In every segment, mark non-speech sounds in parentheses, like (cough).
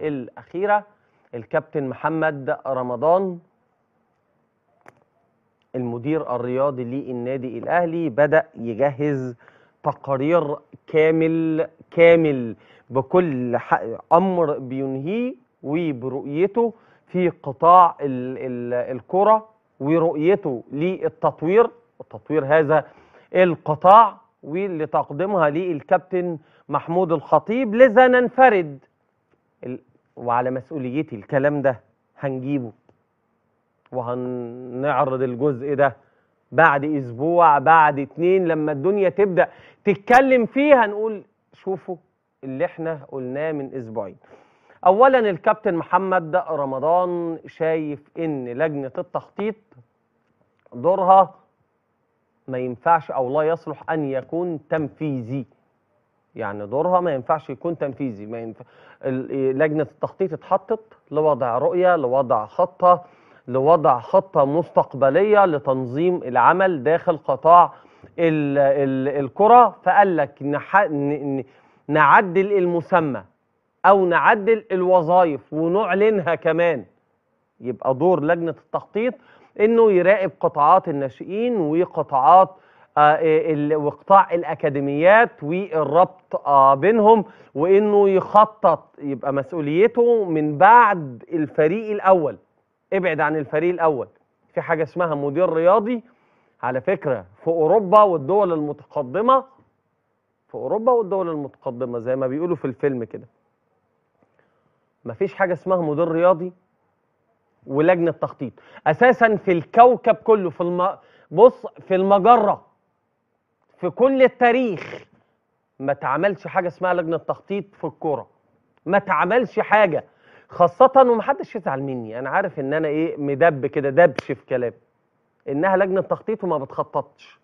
الأخيرة الكابتن محمد رمضان المدير الرياضي للنادي الأهلي بدأ يجهز تقارير كامل كامل بكل أمر بينهيه وبرؤيته في قطاع الكرة ورؤيته للتطوير تطوير هذا القطاع واللي تقدمها للكابتن محمود الخطيب لذا ننفرد وعلى مسؤوليتي الكلام ده هنجيبه وهنعرض الجزء ده بعد اسبوع بعد اتنين لما الدنيا تبدا تتكلم فيه هنقول شوفوا اللي احنا قلناه من اسبوعين اولا الكابتن محمد رمضان شايف ان لجنه التخطيط دورها ما ينفعش او لا يصلح ان يكون تنفيذي يعني دورها ما ينفعش يكون تنفيذي ما ينفع إيه، لجنه التخطيط اتحطت لوضع رؤيه لوضع خطه لوضع خطه مستقبليه لتنظيم العمل داخل قطاع ال ال الكره فقال لك نح... ن... نعدل المسمى او نعدل الوظائف ونعلنها كمان يبقى دور لجنه التخطيط انه يراقب قطاعات الناشئين وقطاعات آه، إيه، وقطاع الاكاديميات والربط آه، بينهم وانه يخطط يبقى مسؤوليته من بعد الفريق الاول ابعد عن الفريق الاول في حاجه اسمها مدير رياضي على فكره في اوروبا والدول المتقدمه في اوروبا والدول المتقدمه زي ما بيقولوا في الفيلم كده مفيش حاجه اسمها مدير رياضي ولجنه تخطيط اساسا في الكوكب كله في الم... بص في المجره في كل التاريخ ما اتعملش حاجه اسمها لجنه تخطيط في الكوره ما اتعملش حاجه خاصه ومحدش يزعل مني انا عارف ان انا ايه مدب كده دبش في كلامي انها لجنه تخطيط وما بتخططش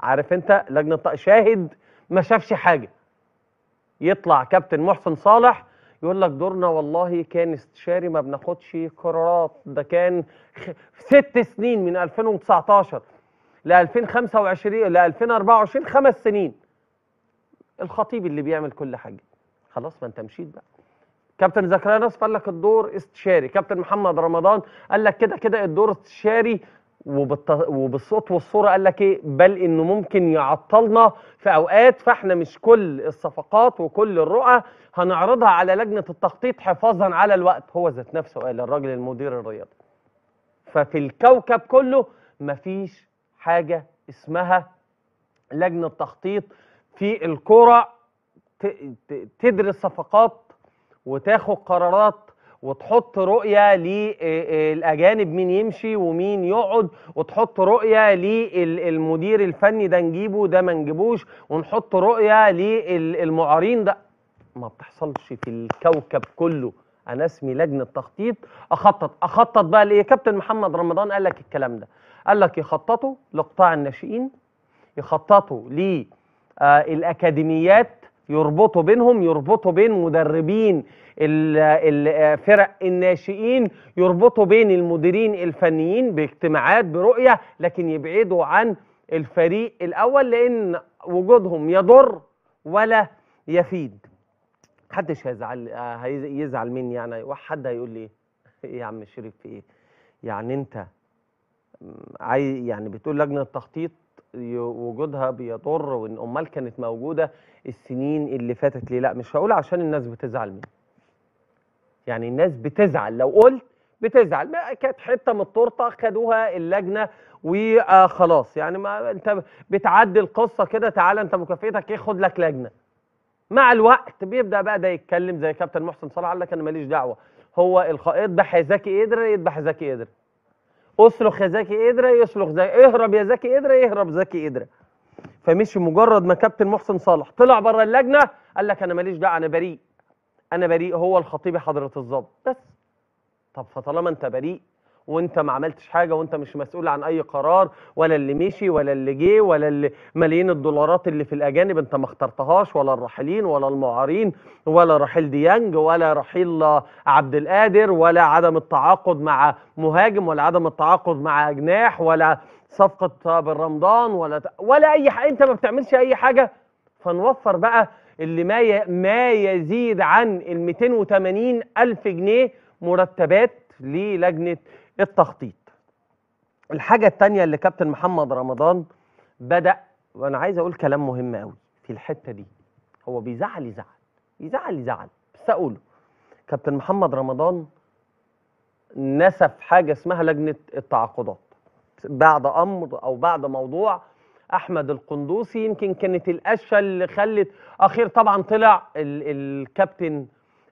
عارف انت لجنه شاهد ما شافش حاجه يطلع كابتن محسن صالح يقول لك دورنا والله كان استشاري ما بناخدش قرارات ده كان ست سنين من 2019 ل 2025 ل 2024 خمس سنين الخطيب اللي بيعمل كل حاجه خلاص ما انت مشيت بقى كابتن زكريا نصف قال لك الدور استشاري كابتن محمد رمضان قال لك كده كده الدور استشاري وبالت... وبالصوت والصوره قال لك ايه بل انه ممكن يعطلنا في اوقات فاحنا مش كل الصفقات وكل الرؤى هنعرضها على لجنه التخطيط حفاظا على الوقت هو ذات نفسه قال الراجل المدير الرياضي ففي الكوكب كله مفيش حاجه اسمها لجنه تخطيط في الكره تدرس صفقات وتاخد قرارات وتحط رؤيه للاجانب مين يمشي ومين يقعد وتحط رؤيه للمدير الفني ده نجيبه ده ما نجيبوش ونحط رؤيه للمعارين ده ما بتحصلش في الكوكب كله انا اسمي لجنه تخطيط اخطط اخطط بقى لايه كابتن محمد رمضان قال لك الكلام ده قال لك يخططوا لقطاع الناشئين يخططوا للأكاديميات آه، يربطوا بينهم يربطوا بين مدربين الفرق آه، الناشئين يربطوا بين المديرين الفنيين باجتماعات برؤية لكن يبعدوا عن الفريق الأول لأن وجودهم يضر ولا يفيد محدش هيزعل هيزعل آه، مني يعني حد هيقول لي ايه يا عم شريف في ايه يعني انت عاي يعني بتقول لجنه التخطيط وجودها بيضر وان امال كانت موجوده السنين اللي فاتت ليه لا مش هقول عشان الناس بتزعل مني يعني الناس بتزعل لو قلت بتزعل ما كانت حته من التورته خدوها اللجنه وخلاص آه، يعني ما انت بتعدي القصه كده تعالى انت مكافئتك ايه خد لك لجنه مع الوقت بيبدا بقى ده يتكلم زي كابتن محسن صلاح قال لك انا ماليش دعوه هو القائد ده حزاكي قدر يذبح حزاكي قدر اصرخ يا زكي قدره يصرخ زكي اهرب يا زكي قدره يهرب زكي قدره فمشي مجرد ما كابتن محسن صالح طلع بره اللجنه قال لك انا ماليش دعوه انا بريء انا بريء هو الخطيب حضره الظابط بس طب فطالما انت بريء وانت ما عملتش حاجه وانت مش مسؤول عن اي قرار ولا اللي مشي ولا اللي جه ولا اللي ملايين الدولارات اللي في الاجانب انت ما اخترتهاش ولا الراحلين ولا المعارين ولا رحيل ديانج ولا رحيل عبد القادر ولا عدم التعاقد مع مهاجم ولا عدم التعاقد مع جناح ولا صفقه بن رمضان ولا ولا اي حاجه انت ما بتعملش اي حاجه فنوفر بقى اللي ما ي... ما يزيد عن ال 280 الف جنيه مرتبات للجنه التخطيط الحاجة التانية اللي كابتن محمد رمضان بدأ وأنا عايز أقول كلام مهم قوي في الحتة دي هو بيزعل يزعل يزعل يزعل بس أقوله كابتن محمد رمضان نسف حاجة اسمها لجنة التعاقدات بعد أمر أو بعد موضوع أحمد القندوسي يمكن كانت القشة اللي خلت أخير طبعا طلع الكابتن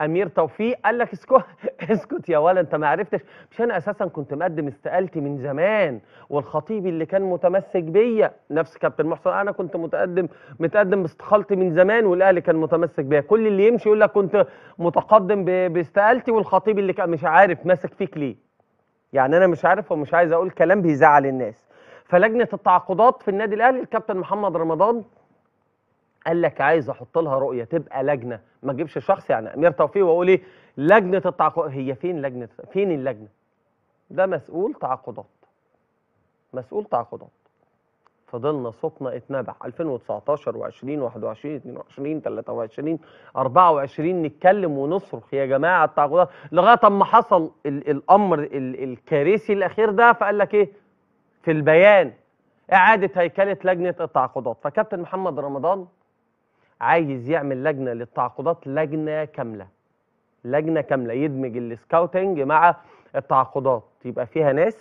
امير توفيق قال لك اسكت (laughs) اسكت يا ولد انت ما عرفتش مش انا اساسا كنت مقدم استقالتي من زمان والخطيب اللي كان متمسك بيا نفس كابتن محسن انا كنت متقدم متقدم باستقالتي من زمان والاهلي كان متمسك بيا كل اللي يمشي يقول لك كنت متقدم باستقالتي والخطيب اللي كان مش عارف ماسك فيك ليه يعني انا مش عارف ومش عايز اقول كلام بيزعل الناس فلجنه التعاقدات في النادي الاهلي الكابتن محمد رمضان قال لك عايز احط لها رؤيه تبقى لجنه ما تجيبش شخص يعني امير توفيق واقول ايه لجنه التعاقد هي فين لجنه فين اللجنه ده مسؤول تعاقدات مسؤول تعاقدات فضلنا صوتنا اتنبع 2019 و20 21 22 23 24 نتكلم ونصرخ يا جماعه التعاقدات لغايه اما حصل ال الامر ال الكارثي الاخير ده فقال لك ايه في البيان اعاده هيكله لجنه التعاقدات فكابتن محمد رمضان عايز يعمل لجنه للتعاقدات لجنه كامله لجنه كامله يدمج السكاوتنج مع التعاقدات يبقى فيها ناس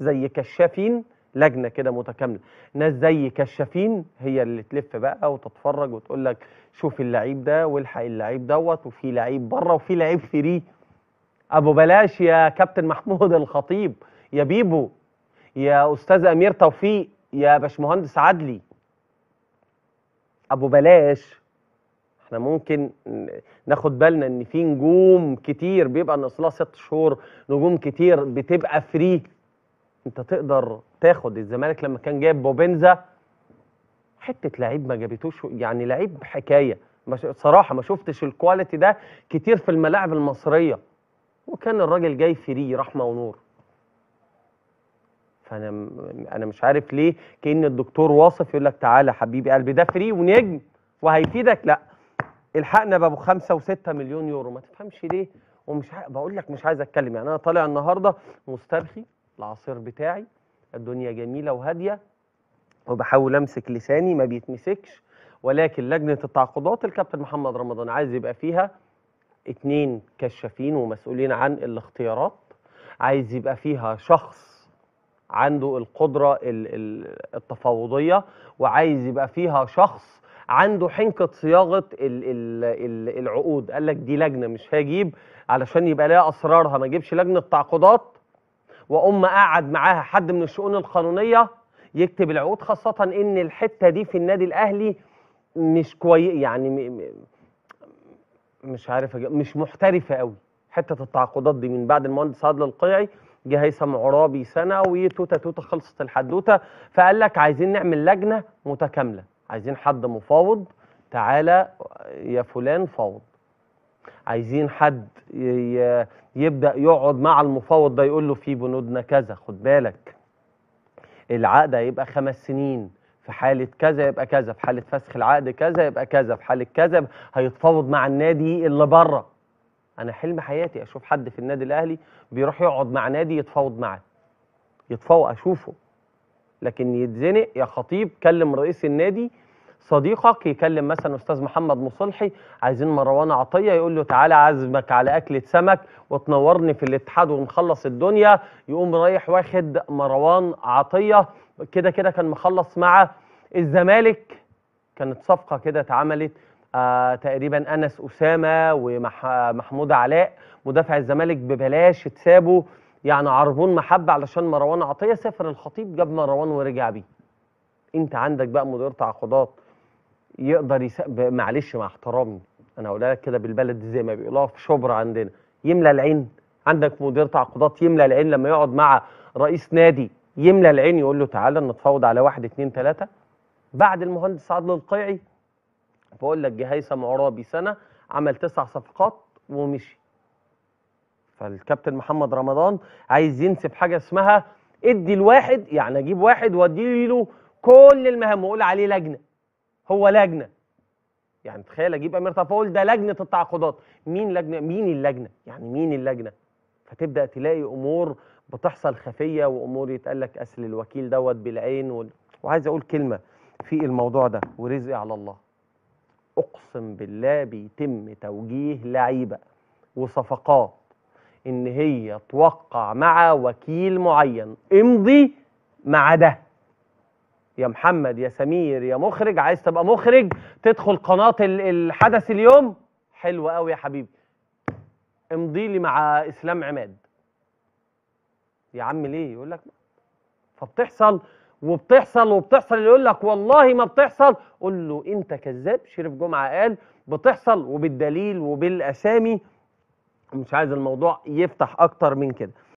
زي كشافين لجنه كده متكامله ناس زي كشافين هي اللي تلف بقى وتتفرج وتقول لك شوف اللعيب ده والحق اللعيب دوت وفي لعيب بره وفي لعيب فري ابو بلاش يا كابتن محمود (laughs) الخطيب يا بيبو يا استاذ امير توفيق يا باشمهندس عدلي ابو بلاش احنا ممكن ناخد بالنا ان في نجوم كتير بيبقى ناقص لها ست شهور نجوم كتير بتبقى فري انت تقدر تاخد الزمالك لما كان جايب بوبنزا حته لعيب ما جابتوش يعني لعيب حكايه صراحه ما شفتش الكواليتي ده كتير في الملاعب المصريه وكان الراجل جاي فري رحمه ونور فانا انا مش عارف ليه كان الدكتور واصف يقول لك تعالى حبيبي قلبي ده فري ونجم وهيفيدك لا الحقنا بابو خمسة وستة مليون يورو ما تفهمش ليه ومش بقول لك مش عايز اتكلم يعني انا طالع النهارده مسترخي العصير بتاعي الدنيا جميله وهاديه وبحاول امسك لساني ما بيتمسكش ولكن لجنه التعاقدات الكابتن محمد رمضان عايز يبقى فيها اتنين كشافين ومسؤولين عن الاختيارات عايز يبقى فيها شخص عنده القدرة التفاوضية وعايز يبقى فيها شخص عنده حنكة صياغة العقود قال لك دي لجنة مش هجيب علشان يبقى ليها أسرارها ما اجيبش لجنة تعقيدات وأم قاعد معاها حد من الشؤون القانونية يكتب العقود خاصة إن الحتة دي في النادي الأهلي مش كويس يعني مش عارف مش محترفة قوي حتة التعاقدات دي من بعد المهندس عادل القيعي جه هيثم عرابي سنه وتوته توته خلصت الحدوته فقال لك عايزين نعمل لجنه متكامله عايزين حد مفاوض تعالى يا فلان فاوض عايزين حد يبدا يقعد مع المفاوض ده يقول له في بنودنا كذا خد بالك العقد هيبقى خمس سنين في حالة كذا يبقى كذا في حالة فسخ العقد كذا يبقى كذا في حالة كذا هيتفاوض مع النادي اللي بره انا حلم حياتي اشوف حد في النادي الاهلي بيروح يقعد مع نادي يتفاوض معاه يتفاوض اشوفه لكن يتزنق يا خطيب كلم رئيس النادي صديقك يكلم مثلا استاذ محمد مصلحي عايزين مروان عطيه يقول له تعالى عازمك على اكله سمك وتنورني في الاتحاد ونخلص الدنيا يقوم رايح واخد مروان عطيه كده كده كان مخلص مع الزمالك كانت صفقه كده اتعملت آه، تقريبا انس اسامه ومحمود علاء مدافع الزمالك ببلاش اتسابوا يعني عربون محبه علشان مروان عطيه سافر الخطيب جاب مروان ورجع بيه انت عندك بقى مدير تعاقدات يقدر يس... معلش مع احترامي انا هقولها لك كده بالبلد زي ما بيقولوها في شبرا عندنا يملى العين عندك مدير تعاقدات يملى العين لما يقعد مع رئيس نادي يملى العين يقول له تعالى نتفاوض على واحد اتنين تلاته بعد المهندس عادل القيعي بقول لك جه هيثم عرابي سنه عمل تسع صفقات ومشي فالكابتن محمد رمضان عايز ينسب حاجه اسمها ادي الواحد يعني اجيب واحد وادي له كل المهام واقول عليه لجنه هو لجنه يعني تخيل اجيب امير فاقول ده لجنه التعاقدات مين لجنه مين اللجنه يعني مين اللجنه فتبدا تلاقي امور بتحصل خفيه وامور يتقال لك اصل الوكيل دوت بالعين وعايز اقول كلمه في الموضوع ده ورزقي على الله اقسم بالله بيتم توجيه لعيبه وصفقات ان هي توقع مع وكيل معين امضي مع ده يا محمد يا سمير يا مخرج عايز تبقى مخرج تدخل قناه الحدث اليوم حلو قوي يا حبيبي امضي لي مع اسلام عماد يا عم ليه يقول لك فبتحصل وبتحصل وبتحصل يقول لك والله ما بتحصل قول له انت كذاب شريف جمعه قال بتحصل وبالدليل وبالاسامي مش عايز الموضوع يفتح اكتر من كده